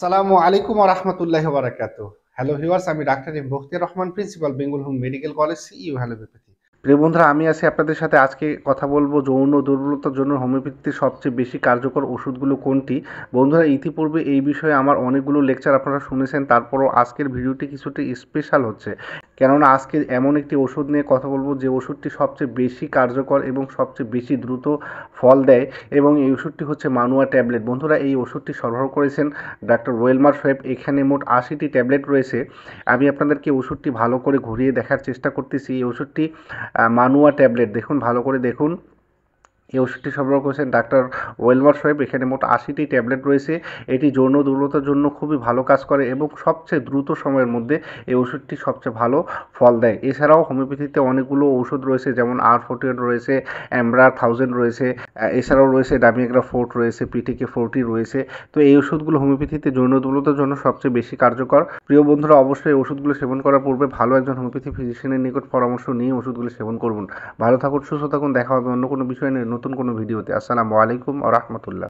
আসসালামু আলাইকুম রহমতুল্লাহ বারাকাত হ্যালো ভিউয়ার্স আমি ডাক্তার M Bakhtiar Rahman principal Bengal home medical college ইউ হ্যালোপ্যাথি প্রিয় বন্ধুরা আমি আছি আপনাদের সাথে আজকে কথা বলবো যৌন দুর্বলতার জন্য হোমিওপ্যাথির সবচেয়ে বেশি কার্যকর ওষুধগুলো কোনটি বন্ধুরা ইতিপূর্বে এই বিষয়ে আমার অনেকগুলো লেকচার আপনারা শুনেছেন তারপরও আজকের ভিডিওটি কিছুটা স্পেশাল হচ্ছে কেননা আজকে এমন একটি ওষুধ নিয়ে কথা বলবো যে ওষুধটি সবচেয়ে বেশি কার্যকর এবং সবচেয়ে বেশি দ্রুত ফল দেয় এবং এই ওষুধটি হচ্ছে মানুয়া ট্যাবলেট বন্ধুরা এই ওষুধটি সরবরাহ করেছেন ডাক্তার রোয়েলমার সোয়েব এখানে মোট আশিটি ট্যাবলেট রয়েছে আমি আপনাদেরকে ওষুধটি ভালো করে ঘুরিয়ে দেখার চেষ্টা করতেছি এই ওষুধটি মানুয়া ট্যাবলেট দেখুন ভালো করে দেখুন এই ওষুধটি সরবরাহ করেছেন ডাক্তার ওয়েলমার সাহেব এখানে মোট আশিটি ট্যাবলেট রয়েছে এটি যৌন দুর্বলতার জন্য খুবই ভালো কাজ করে এবং সবচেয়ে দ্রুত সময়ের মধ্যে এই ওষুধটি সবচেয়ে ভালো ফল দেয় এছাড়াও হোমিওপ্যাথিতে অনেকগুলো ওষুধ রয়েছে যেমন আর ফোর্টিন রয়েছে অ্যামরা থাউজেন্ড রয়েছে এছাড়াও রয়েছে ডামিয়াগ্রা ফোর্ট রয়েছে পিটিকে ফোর্টি রয়েছে তো এই ওষুধগুলো হোমিওপ্যাথিতে যৌন দুর্বলতার জন্য সবচেয়ে বেশি কার্যকর প্রিয় বন্ধুরা অবশ্যই ওষুধগুলো সেবন করার পূর্বে ভালো একজন হোমিওপ্যাথি ফিজিশিয়ানের নিকট পরামর্শ নিয়ে ওষুধগুলো সেবন করুন ভালো থাকুন সুস্থ থাকুন দেখা হবে অন্য কোনো বিষয় নিয়ে নতুন কোনো ভিডিওতে আসসালামু আলাইকুম আ রহমতুল্লাহ